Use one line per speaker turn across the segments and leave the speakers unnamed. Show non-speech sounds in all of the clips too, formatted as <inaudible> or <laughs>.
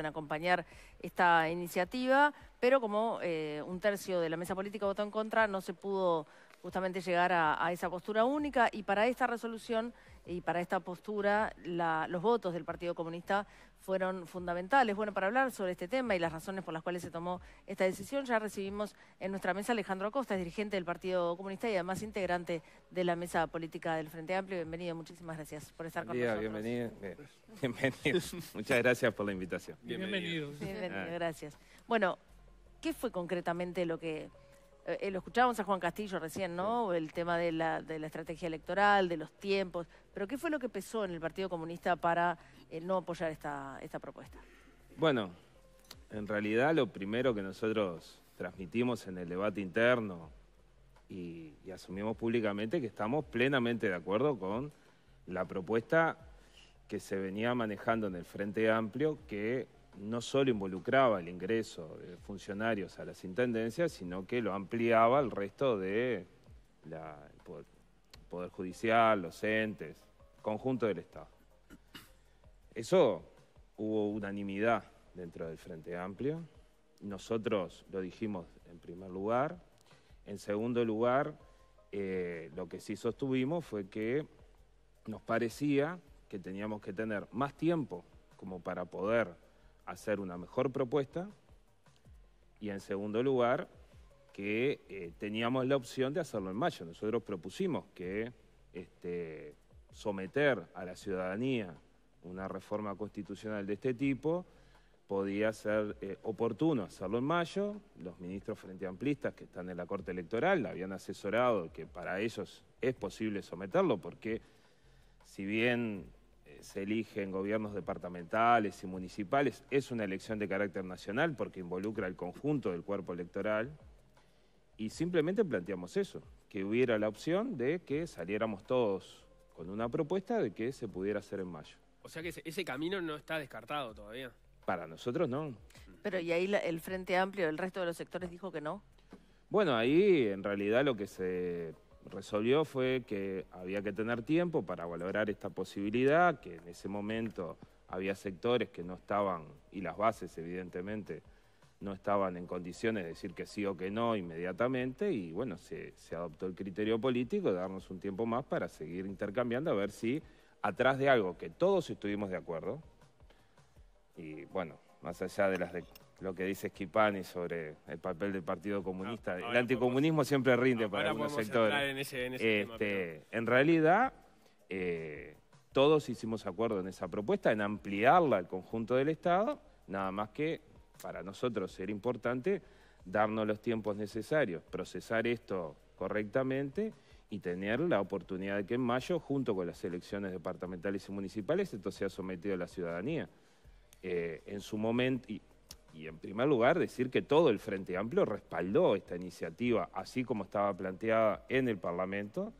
en acompañar esta iniciativa, pero como eh, un tercio de la mesa política votó en contra, no se pudo justamente llegar a, esa postura única y para esta resolución y para esta postura los votos del Partido Comunista fueron fundamentales. Bueno, para hablar sobre este tema y las razones por las cuales se tomó esta decisión, ya recibimos en nuestra mesa Alejandro Acosta, es dirigente del Partido Comunista y además integrante de la mesa política del Frente Amplio. Bienvenido, muchísimas gracias por estar con nosotros.
Bienvenido, bienvenido. <laughs> Muchas gracias por la invitación.
Bienvenido, bienvenido ah.
gracias. Bueno, ¿qué fue concretamente lo que eh, eh, lo escuchábamos a Juan Castillo recién, ¿no? El tema de la, estrategia electoral, de los tiempos. Pero ¿qué fue lo que pesó en el Partido Comunista para eh, no apoyar esta, esta propuesta?
Bueno, en realidad lo primero que nosotros transmitimos en el debate interno y, y asumimos públicamente que estamos plenamente de acuerdo con la propuesta que se venía manejando en el Frente Amplio, que no solo involucraba el ingreso de funcionarios a las intendencias, sino que lo ampliaba al resto de poder, Judicial, los entes, conjunto del Estado. Eso hubo unanimidad dentro del Frente Amplio. Nosotros lo dijimos en primer lugar. En segundo lugar, eh, lo que sí sostuvimos fue que nos parecía que teníamos que tener más tiempo como para poder hacer una mejor propuesta y en segundo lugar que eh, teníamos la opción de hacerlo en mayo. Nosotros propusimos que este, someter a la ciudadanía una reforma constitucional de este tipo podía ser eh, oportuno hacerlo en mayo. Los ministros frente amplistas que están en la Corte Electoral la habían asesorado que para ellos es posible someterlo porque si bien se eligen gobiernos departamentales y municipales, es una elección de carácter nacional porque involucra al conjunto del cuerpo electoral. Y simplemente planteamos eso, que hubiera la opción de que saliéramos todos con una propuesta de que se pudiera hacer en mayo.
O sea que ese, camino no está descartado todavía.
Para nosotros no.
Pero y ahí el Frente Amplio, el resto de los sectores dijo que no.
Bueno, ahí en realidad lo que se resolvió fue que había que tener tiempo para valorar esta posibilidad, que en ese momento había sectores que no estaban, y las bases evidentemente, no estaban en condiciones de decir que sí o que no inmediatamente, y bueno, se, adoptó el criterio político de darnos un tiempo más para seguir intercambiando, a ver si atrás de algo que todos estuvimos de acuerdo, y bueno, más allá de las declaraciones, lo que dice Schipani sobre el papel del Partido Comunista. Ah, el anticomunismo siempre rinde para algunos sectores. Este, en, realidad, eh, todos hicimos acuerdo en esa propuesta, en ampliarla al conjunto del Estado, nada más que para nosotros era importante darnos los tiempos necesarios, procesar esto correctamente y tener la oportunidad de que en mayo, junto con las elecciones departamentales y municipales, esto sea sometido a la ciudadanía. Eh, en su momento, y y en primer lugar decir que todo el Frente Amplio respaldó esta iniciativa así como estaba planteada en el Parlamento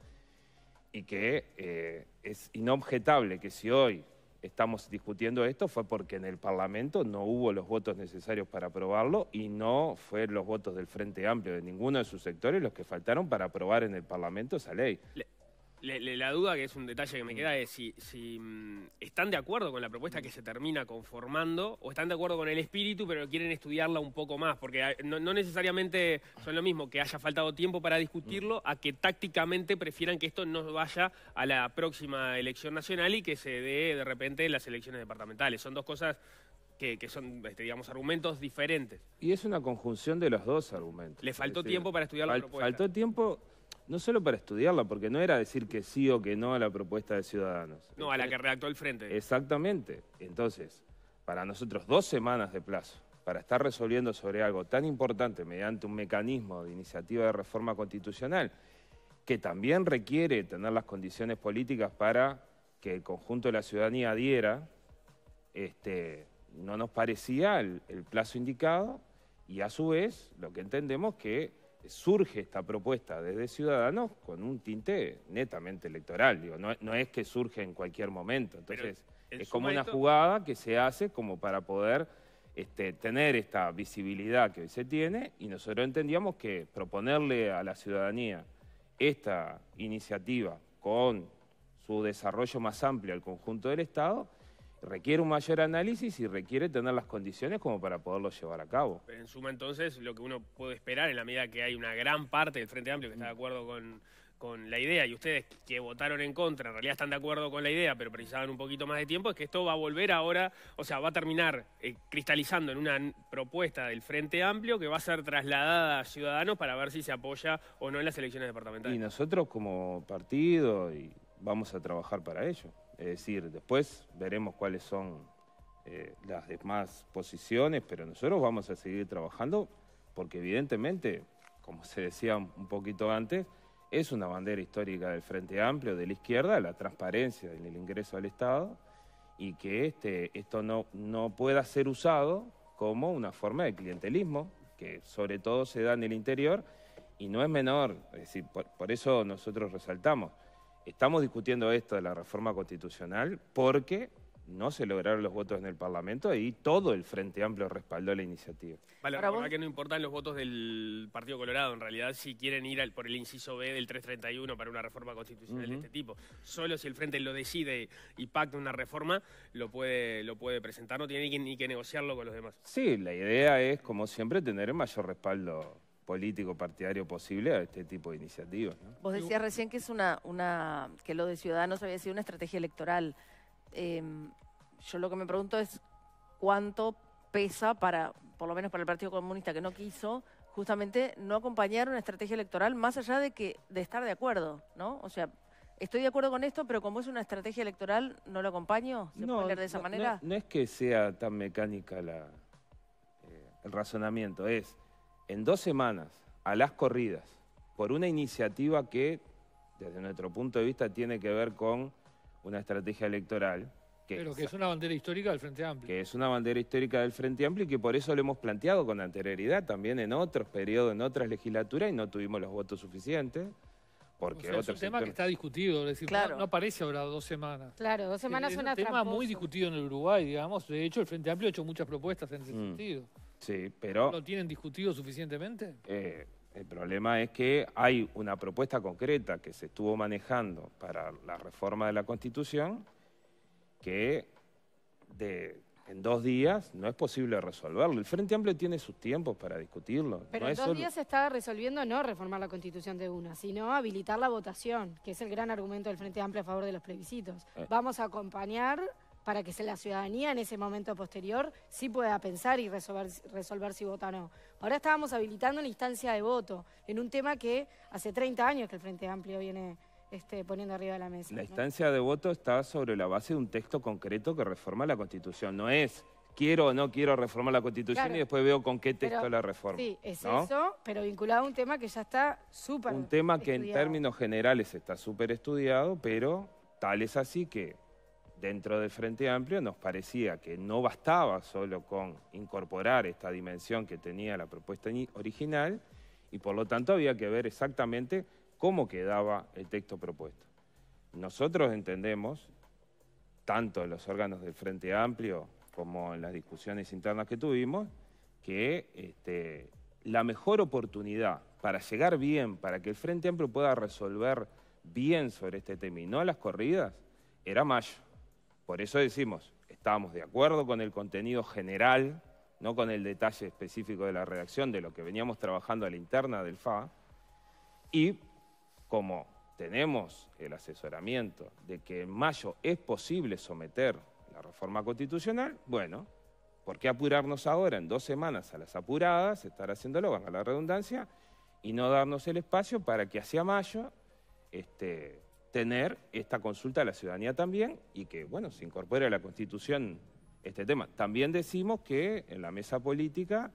y que eh, es inobjetable que si hoy estamos discutiendo esto fue porque en el Parlamento no hubo los votos necesarios para aprobarlo y no fueron los votos del Frente Amplio de ninguno de sus sectores los que faltaron para aprobar en el Parlamento esa ley
la duda, que es un detalle que me mm. queda, es si, mm, están de acuerdo con la propuesta mm. que se termina conformando o están de acuerdo con el espíritu, pero quieren estudiarla un poco más, porque ah, no, necesariamente son lo mismo que haya faltado tiempo para discutirlo, a que tácticamente prefieran que esto no vaya a la próxima elección nacional y que se dé de repente las elecciones departamentales. Son dos cosas que, son, este, digamos, argumentos diferentes.
Y es una conjunción de los dos argumentos.
Le faltó tiempo para estudiar la propuesta.
Faltó tiempo no solo para estudiarla, porque no era decir que sí o que no a la propuesta de Ciudadanos.
No, a la que redactó el Frente.
Exactamente. Entonces, para nosotros dos semanas de plazo para estar resolviendo sobre algo tan importante mediante un mecanismo de iniciativa de reforma constitucional, que también requiere tener las condiciones políticas para que el conjunto de la ciudadanía adhiera, este, no nos parecía el, el plazo indicado y a su vez lo que entendemos que surge esta propuesta desde Ciudadanos con un tinte netamente electoral. no, es que surge en cualquier momento. Entonces, es como una jugada que se hace como para poder este, tener esta visibilidad que hoy se tiene y nosotros entendíamos que proponerle a la ciudadanía esta iniciativa con su desarrollo más amplio al conjunto del Estado requiere un mayor análisis y requiere tener las condiciones como para poderlo llevar a cabo.
en suma entonces lo que uno puede esperar en la medida que hay una gran parte del Frente Amplio que está de acuerdo con, con la idea y ustedes que votaron en contra en realidad están de acuerdo con la idea pero precisaban un poquito más de tiempo es que esto va a volver ahora, o sea, va a terminar eh, cristalizando en una propuesta del Frente Amplio que va a ser trasladada a Ciudadanos para ver si se apoya o no en las elecciones departamentales.
Y nosotros como partido vamos a trabajar para ello. Es decir, después veremos cuáles son eh, las demás posiciones, pero nosotros vamos a seguir trabajando porque evidentemente, como se decía un poquito antes, es una bandera histórica del Frente Amplio, de la izquierda, la transparencia en el ingreso al Estado y que este, esto no, no pueda ser usado como una forma de clientelismo, que sobre todo se da en el interior y no es menor, es decir, por eso nosotros resaltamos Estamos discutiendo esto de la reforma constitucional porque no se lograron los votos en el Parlamento y todo el Frente Amplio respaldó la iniciativa.
Vale, la que no importan los votos del Partido Colorado, en realidad, si quieren ir por el inciso B del 331 para una reforma constitucional de este tipo. Solo si el Frente lo decide y pacta una reforma, lo puede, lo puede presentar, no tiene ni que, negociarlo con los demás.
Sí, la idea es, como siempre, tener el mayor respaldo político partidario posible a este tipo de iniciativas.
Vos decías recién que es una, una que lo de Ciudadanos había sido una estrategia electoral. Em, yo lo que me pregunto es cuánto pesa para, por lo menos para el Partido Comunista que no quiso, justamente no acompañar una estrategia electoral más allá de que de estar de acuerdo, ¿no? O sea, estoy de acuerdo con esto, pero como es una estrategia electoral, no lo acompaño. ¿Se no, de esa manera?
No, es que sea tan mecánica la, eh, el razonamiento, es en dos semanas a las corridas por una iniciativa que, desde nuestro punto de vista, tiene que ver con una estrategia electoral. Que Pero que es
una bandera histórica del Frente Amplio.
Que es una bandera histórica del Frente Amplio y que por eso lo hemos planteado con anterioridad también en otros periodos, en otras legislaturas y no tuvimos los votos suficientes.
Porque es un tema que está discutido, decir, no, aparece ahora dos semanas.
Claro, dos semanas es, un tema muy
discutido en el Uruguay, digamos. De hecho, el Frente Amplio ha hecho muchas propuestas en ese mm. sentido pero... ¿No ¿Lo tienen discutido suficientemente?
Eh, el problema es que hay una propuesta concreta que se estuvo manejando para la reforma de la Constitución que en dos días no es posible resolverlo. El Frente Amplio tiene sus tiempos para discutirlo. Pero en dos días
se está resolviendo no reformar la Constitución de una, sino habilitar la votación, que es el gran argumento del Frente Amplio a favor de los plebiscitos. Eh. Vamos a acompañar para que la ciudadanía en ese momento posterior sí pueda pensar y resolver, resolver si vota o no. Ahora estábamos habilitando una instancia de voto en un tema que hace 30 años que el Frente Amplio viene este, poniendo arriba de la mesa. La
instancia de voto está sobre la base de un texto concreto que reforma la Constitución, no es quiero o no quiero reformar la Constitución y después veo con qué texto la reforma. Sí, es eso,
pero vinculado a un tema que ya está súper Un tema que en términos
generales está súper estudiado, pero tal es así que dentro del Frente Amplio nos parecía que no bastaba solo con incorporar esta dimensión que tenía la propuesta original y por lo tanto había que ver exactamente cómo quedaba el texto propuesto. Nosotros entendemos, tanto en los órganos del Frente Amplio como en las discusiones internas que tuvimos, que este, la mejor oportunidad para llegar bien, para que el Frente Amplio pueda resolver bien sobre este tema y no las corridas, era mayo. Por eso decimos, estábamos de acuerdo con el contenido general, no con el detalle específico de la redacción de lo que veníamos trabajando a la interna del FA, y como tenemos el asesoramiento de que en mayo es posible someter la reforma constitucional, bueno, ¿por qué apurarnos ahora en dos semanas a las apuradas, estar haciéndolo, van a la redundancia, y no darnos el espacio para que hacia mayo este, tener esta consulta de la ciudadanía también y que, bueno, se incorpore a la Constitución este tema. También decimos que en la mesa política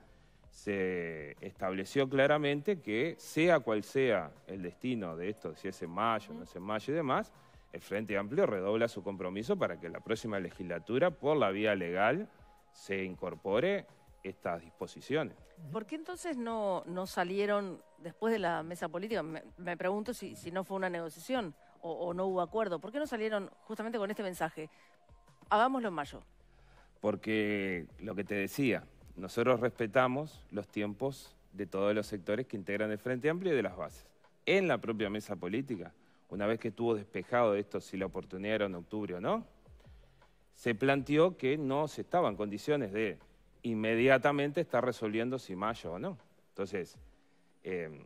se estableció claramente que sea cual sea el destino de esto, si es en mayo, no es en mayo y demás, el Frente Amplio redobla su compromiso para que la próxima legislatura, por la vía legal, se incorpore estas disposiciones.
¿Por qué entonces no, no salieron después de la mesa política? Me, me pregunto si, si no fue una negociación o, no hubo acuerdo? ¿Por qué no salieron justamente con este mensaje? Hagámoslo en mayo.
Porque lo que te decía, nosotros respetamos los tiempos de todos los sectores que integran el Frente Amplio y de las bases. En la propia mesa política, una vez que estuvo despejado esto si la oportunidad era en octubre o no, se planteó que no se estaba en condiciones de inmediatamente estar resolviendo si mayo o no. Entonces, eh,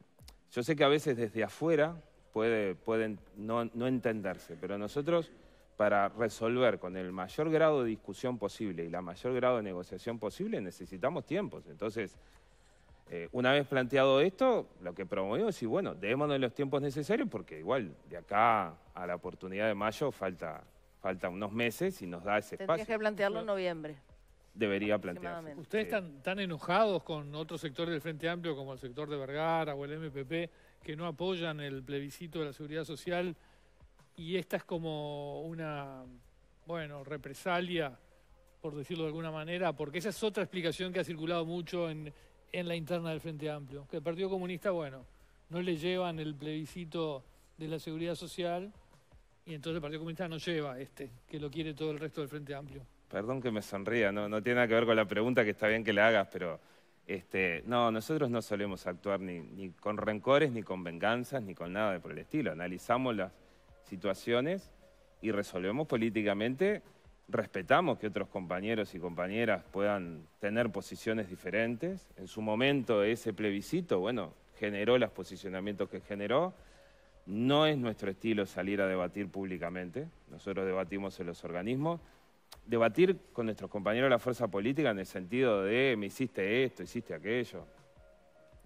yo sé que a veces desde afuera puede, pueden no, entenderse, pero nosotros para resolver con el mayor grado de discusión posible y la mayor grado de negociación posible necesitamos tiempos. Entonces, eh, una vez planteado esto, lo que promovimos es decir, bueno, démonos los tiempos necesarios porque igual de acá a la oportunidad de mayo falta, falta unos meses y nos da ese espacio. Tendrías que plantearlo en noviembre. Debería plantearse.
¿Ustedes están tan enojados con otros sectores del Frente Amplio como el sector de Vergara o el MPP que no apoyan el plebiscito de la seguridad social y esta es como una, bueno, represalia, por decirlo de alguna manera, porque esa es otra explicación que ha circulado mucho en, la interna del Frente Amplio, que el Partido Comunista, bueno, no le llevan el plebiscito de la seguridad social y entonces el Partido Comunista no lleva este, que lo quiere todo el resto del Frente Amplio.
Perdón que me sonría, no, no tiene nada que ver con la pregunta, que está bien que la hagas, pero este, no, nosotros no solemos actuar ni, con rencores, ni con venganzas, ni con nada de por el estilo. Analizamos las situaciones y resolvemos políticamente. Respetamos que otros compañeros y compañeras puedan tener posiciones diferentes. En su momento ese plebiscito, bueno, generó los posicionamientos que generó. No es nuestro estilo salir a debatir públicamente. Nosotros debatimos en los organismos debatir con nuestros compañeros de la fuerza política en el sentido de me hiciste esto, hiciste aquello.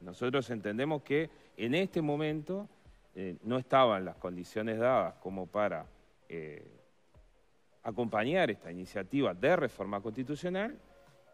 Nosotros entendemos que en este momento eh, no estaban las condiciones dadas como para eh, acompañar esta iniciativa de reforma constitucional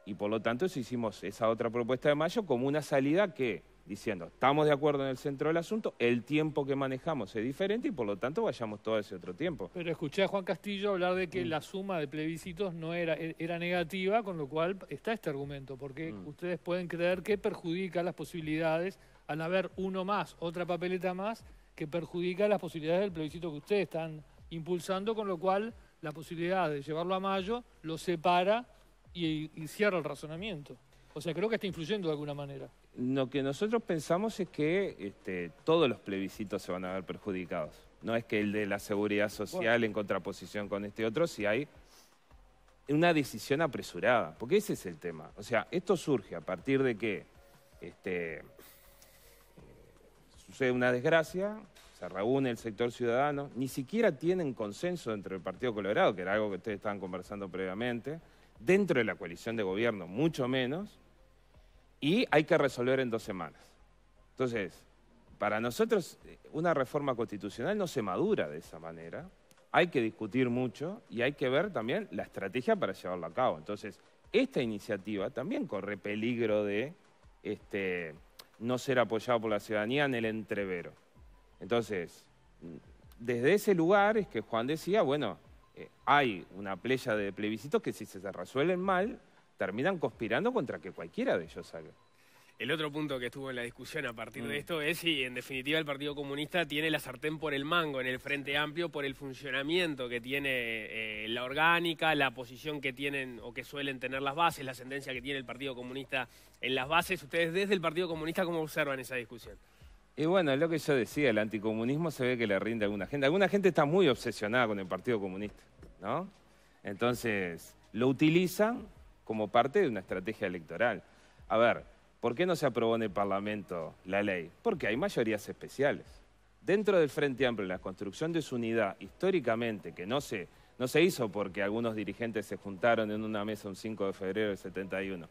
y por lo tanto hicimos esa otra propuesta de mayo como una salida que diciendo, estamos de acuerdo en el centro del asunto, el tiempo que manejamos es diferente y por lo tanto vayamos todo ese otro tiempo.
Pero escuché a Juan Castillo hablar de que mm. la suma de plebiscitos no era, e-, era negativa, con lo cual está este argumento, porque mm. ustedes pueden creer que perjudica las posibilidades al haber uno más, otra papeleta más, que perjudica las posibilidades del plebiscito que ustedes están impulsando, con lo cual la posibilidad de llevarlo a mayo lo separa y cierra el razonamiento. O sea, creo que está influyendo de alguna manera
lo que nosotros pensamos es que este, todos los plebiscitos se van a ver perjudicados. No es que el de la seguridad social en contraposición con este otro, si hay una decisión apresurada, porque ese es el tema. O sea, esto surge a partir de que este, eh, sucede una desgracia, se reúne el sector ciudadano, ni siquiera tienen consenso entre el Partido Colorado, que era algo que ustedes estaban conversando previamente, dentro de la coalición de gobierno, mucho menos, y hay que resolver en dos semanas. Entonces, para nosotros eh, una reforma constitucional no se madura de esa manera, hay que discutir mucho y hay que ver también la estrategia para llevarlo a cabo. Entonces, esta iniciativa también corre peligro de este, no ser apoyada por la ciudadanía en el entrevero. Entonces, mm, desde ese lugar es que Juan decía, bueno, eh, hay una playa de plebiscitos que si se resuelven mal, terminan conspirando contra que cualquiera de ellos salga.
El otro punto que estuvo en la discusión a partir de mm. esto es si en definitiva el Partido Comunista tiene la sartén por el mango en el Frente Amplio por el funcionamiento que tiene eh, la orgánica, la posición que tienen o que suelen tener las bases, la ascendencia que tiene el Partido Comunista en las bases. Ustedes desde el Partido Comunista, ¿cómo observan esa discusión?
Y bueno, es lo que yo decía, el anticomunismo se ve que le rinde a alguna gente. Alguna gente está muy obsesionada con el Partido Comunista, ¿no? Entonces, lo utilizan como parte de una estrategia electoral. A ver, ¿por qué no se aprobó en el Parlamento la ley? Porque hay mayorías especiales. Dentro del Frente Amplio, la construcción de su unidad, históricamente, que no se, hizo porque algunos dirigentes se juntaron en una mesa un 5 de febrero del 71,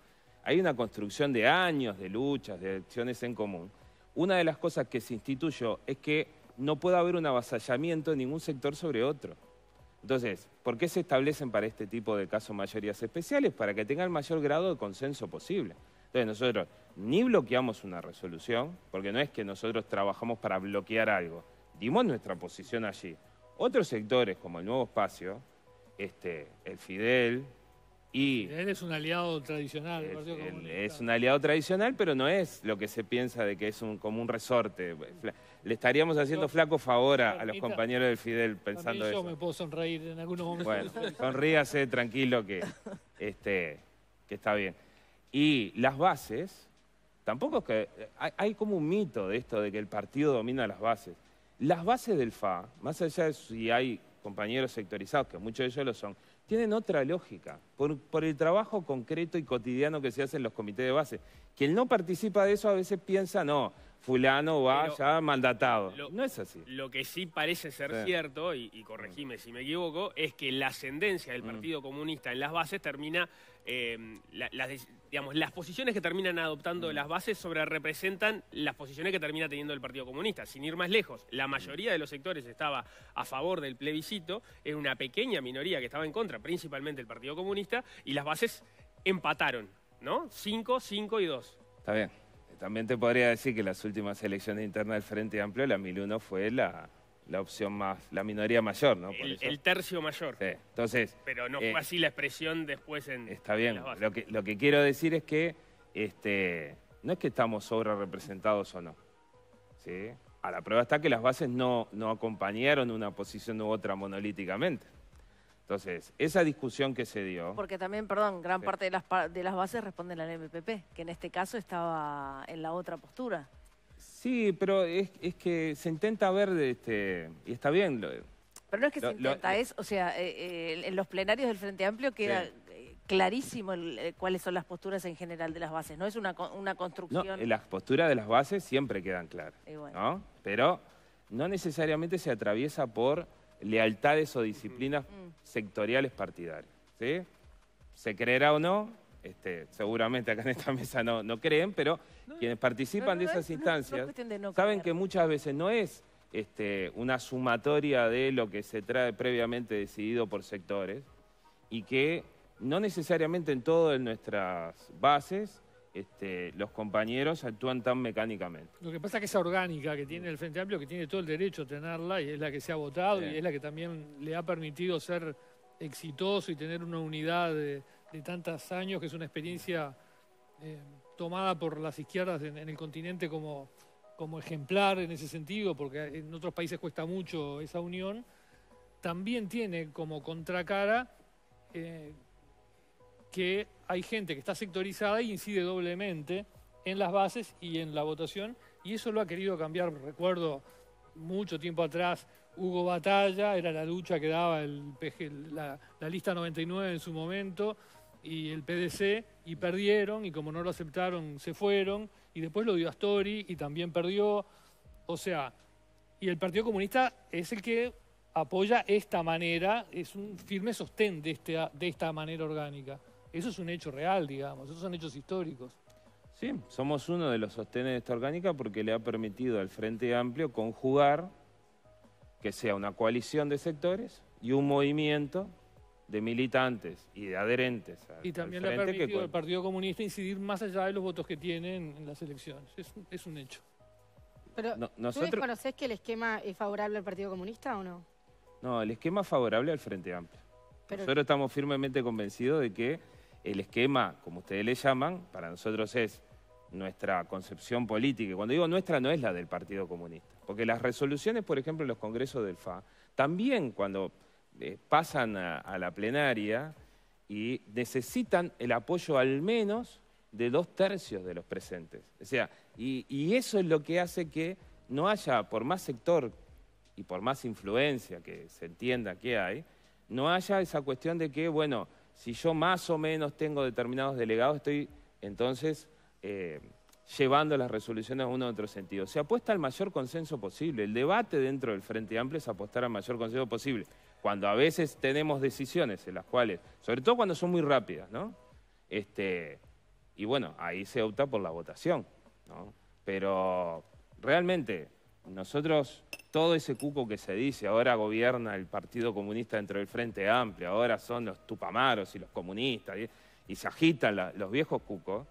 hay una construcción de años de luchas, de elecciones en común. Una de las cosas que se instituyó es que no puede haber un avasallamiento de ningún sector sobre otro. Entonces, ¿por qué se establecen para este tipo de casos mayorías especiales? Para que tenga el mayor grado de consenso posible. Entonces nosotros ni bloqueamos una resolución, porque no es que nosotros trabajamos para bloquear algo, dimos nuestra posición allí. Otros sectores, como el Nuevo Espacio, este, el Fidel, él
es un aliado tradicional del Partido
Es un aliado tradicional, pero no es lo que se piensa de que es un, como un resorte. Le estaríamos haciendo flaco favor a, los compañeros del Fidel pensando yo eso. Yo
me puedo sonreír en algunos momentos. Bueno, <laughs> sonríase
tranquilo que, este, que está bien. Y las bases, tampoco es que... hay como un mito de esto, de que el partido domina las bases. Las bases del FA, más allá de si hay compañeros sectorizados, que muchos de ellos lo son, tienen otra lógica, por, el trabajo concreto y cotidiano que se hace en los comités de base. Quien no participa de eso a veces piensa, no, fulano va ya mandatado.
no es así. Lo que sí parece ser cierto, y, corregime si me equivoco, es que la ascendencia del mm. Partido Comunista en las bases termina, eh, las, digamos, las posiciones que terminan adoptando mm. las bases sobre representan las posiciones que termina teniendo el Partido Comunista. Sin ir más lejos, la mm. mayoría de los sectores estaba a favor del plebiscito, Es una pequeña minoría que estaba en contra, principalmente el Partido Comunista, y las bases empataron, ¿no? Cinco, cinco y dos.
Está bien también te podría decir que las últimas elecciones internas del Frente Amplio, la 1001 fue la, opción más, la minoría mayor, ¿no? el, tercio mayor. Sí. Entonces. Pero no eh, fue así
la expresión después en. Está bien.
lo que quiero decir es que este no es que estamos sobre representados o no. ¿sí? A la prueba está que las bases no, no acompañaron una posición u otra monolíticamente. Entonces, esa discusión que se dio...
Porque también, perdón, gran parte de las, de las bases responden al MPP, que en este caso estaba en la otra postura.
Sí, pero es, es que se intenta ver, este, y está bien... Lo, pero no
es que se intenta, es, o sea, eh, eh, en los plenarios del Frente Amplio queda eh, clarísimo cuáles son las posturas en general de las bases, no es una, una construcción... No, las
posturas de las bases siempre quedan claras, ¿no? Pero no necesariamente se atraviesa por lealtades o disciplinas mm. sectoriales partidarias. ¿Se creerá o no? Este, seguramente acá en esta <laughs> mesa no, no creen, pero quienes participan de esas instancias saben que muchas veces no es este, una sumatoria de lo que se trae previamente decidido por sectores y que no necesariamente en todas nuestras bases este, los compañeros actúan tan mecánicamente.
Lo que pasa es que esa orgánica que tiene el Frente Amplio, que tiene todo el derecho a tenerla, y es la que se ha votado, y es la que también le ha permitido ser exitoso y tener una unidad de, tantos años, que es una experiencia eh, tomada por las izquierdas en, el continente como, como ejemplar en ese sentido, porque en otros países cuesta mucho esa unión, también tiene como contracara eh, que hay gente que está sectorizada e incide doblemente en las bases y en la votación, y eso lo ha querido cambiar, recuerdo mucho tiempo atrás, Hugo Batalla, era la lucha que daba la, lista 99 en su momento, y el PDC, y perdieron, y como no lo aceptaron, se fueron, y después lo dio Astori, y también perdió, o sea, y el Partido Comunista es el que apoya esta manera, es un firme sostén de este, esta manera orgánica. Eso es un hecho real, digamos, esos son hechos históricos.
Sí, somos uno de los sostenes de esta orgánica porque le ha permitido al Frente Amplio conjugar que sea una coalición de sectores y un movimiento de militantes y de adherentes. y también le ha permitido al
Partido Comunista incidir más allá de los votos que tienen en las elecciones. Es, un hecho. Pero, ¿tú
desconoces que el esquema es favorable al Partido Comunista o no?
No, el esquema es favorable al Frente Amplio. Nosotros estamos firmemente convencidos de que el esquema, como ustedes le llaman, para nosotros es nuestra concepción política. Y cuando digo nuestra, no es la del Partido Comunista. Porque las resoluciones, por ejemplo, en los congresos del FA, también cuando eh, pasan a, la plenaria y necesitan el apoyo al menos de dos tercios de los presentes. O sea, y, y eso es lo que hace que no haya, por más sector y por más influencia que se entienda que hay, no haya esa cuestión de que, bueno, si yo más o menos tengo determinados delegados, estoy entonces eh, llevando las resoluciones a uno u otro sentido. Se apuesta al mayor consenso posible. El debate dentro del Frente Amplio es apostar al mayor consenso posible. Cuando a veces tenemos decisiones en las cuales, sobre todo cuando son muy rápidas, ¿no? Este, y bueno, ahí se opta por la votación, Pero realmente nosotros, todo ese cuco que se dice, ahora gobierna el Partido Comunista dentro del Frente Amplio, ahora son los tupamaros y los comunistas, y, se agitan los viejos cucos,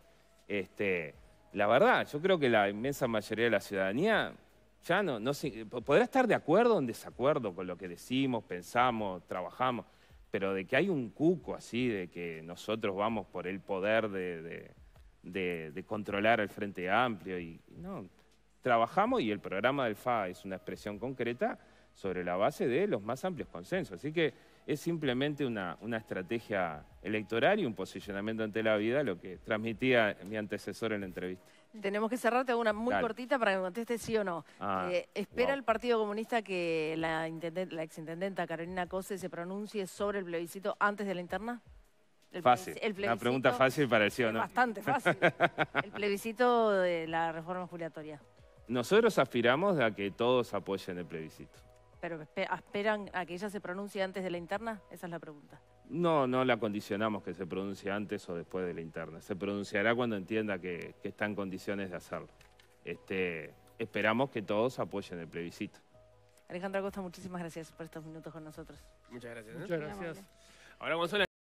este, la verdad, yo creo que la inmensa mayoría de la ciudadanía ya no, no eh, podrá estar de acuerdo o en desacuerdo con lo que decimos, pensamos, trabajamos, pero de que hay un cuco así, de que nosotros vamos por el poder de, de controlar el Frente Amplio, y no, trabajamos, y el programa del FA es una expresión concreta, sobre la base de los más amplios consensos. Así que es simplemente una, estrategia electoral y un posicionamiento ante la vida, lo que transmitía mi antecesor en la entrevista.
Tenemos que cerrarte una muy cortita para que conteste sí o no. Ah, eh, ¿Espera el Partido Comunista que la, exintendenta Carolina Cose se pronuncie sobre el plebiscito antes de la interna? fácil. una pregunta fácil
para el sí o no. Bastante fácil.
<laughs> el plebiscito de la reforma jubilatoria.
Nosotros aspiramos a que todos apoyen el plebiscito.
¿Pero esperan a que ella se pronuncie antes de la interna? Esa es la pregunta.
No, no la condicionamos que se pronuncie antes o después de la interna. Se pronunciará cuando entienda que, está en condiciones de hacerlo. Este, esperamos que todos apoyen el plebiscito.
Alejandra Costa, muchísimas gracias por estos minutos con nosotros. Muchas gracias. ¿eh? gracias.
Ahora,